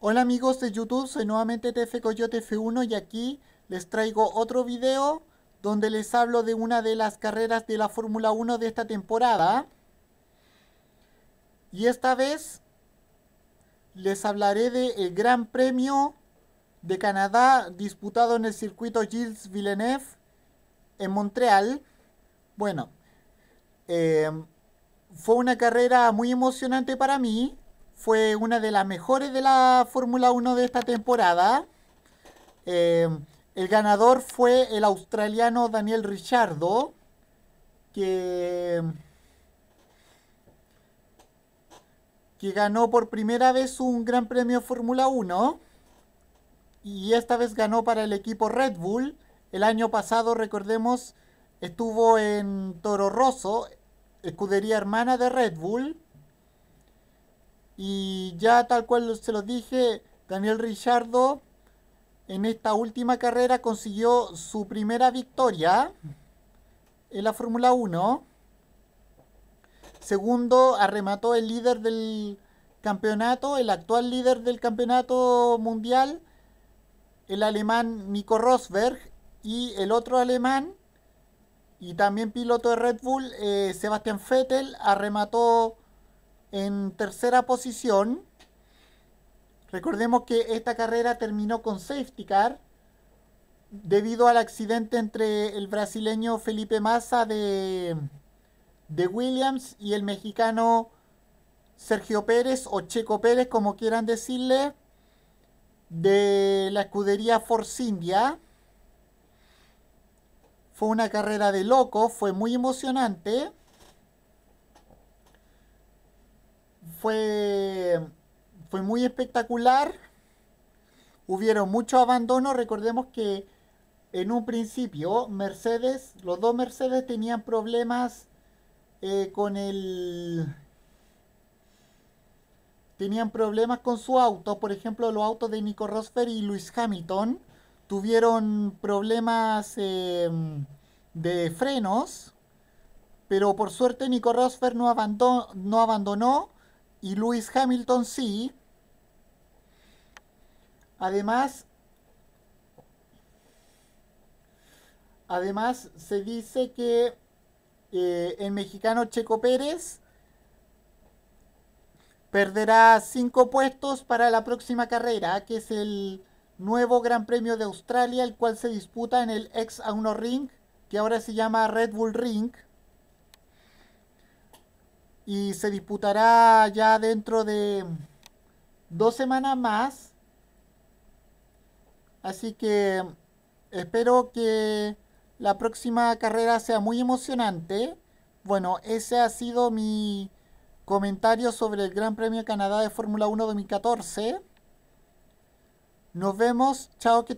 Hola amigos de YouTube, soy nuevamente TF Coyote F1 y aquí les traigo otro video donde les hablo de una de las carreras de la Fórmula 1 de esta temporada. Y esta vez les hablaré del Gran Premio de Canadá disputado en el circuito Gilles Villeneuve en Montreal. Bueno, eh, fue una carrera muy emocionante para mí fue una de las mejores de la Fórmula 1 de esta temporada. Eh, el ganador fue el australiano Daniel Richardo, que, que ganó por primera vez un gran premio Fórmula 1 y esta vez ganó para el equipo Red Bull. El año pasado, recordemos, estuvo en Toro Rosso, escudería hermana de Red Bull. Y ya tal cual se los dije, Daniel Richardo en esta última carrera consiguió su primera victoria en la Fórmula 1. Segundo, arremató el líder del campeonato, el actual líder del campeonato mundial, el alemán Nico Rosberg, y el otro alemán, y también piloto de Red Bull, Sebastián eh, Sebastian Vettel, arremató tercera posición. Recordemos que esta carrera terminó con safety car debido al accidente entre el brasileño Felipe Massa de, de Williams y el mexicano Sergio Pérez o Checo Pérez, como quieran decirle, de la escudería Force India. Fue una carrera de loco, fue muy emocionante. fue, fue muy espectacular. Hubieron mucho abandono. Recordemos que en un principio Mercedes, los dos Mercedes tenían problemas eh, con el... Tenían problemas con su auto. Por ejemplo, los autos de Nico Rosberg y Lewis Hamilton tuvieron problemas em, de frenos. Pero por suerte Nico Rosberg no abandonó, no abandonó y Lewis Hamilton sí. Además, además se dice que eh, el mexicano Checo Pérez perderá cinco puestos para la próxima carrera, que es el nuevo Gran Premio de Australia, el cual se disputa en el ex A1 Ring, que ahora se llama Red Bull Ring y se disputará ya dentro de dos semanas más. Así que espero que la próxima carrera sea muy emocionante. Bueno, ese ha sido mi comentario sobre el Gran Premio de Canadá de Fórmula 1 2014. Nos vemos. Chao. Que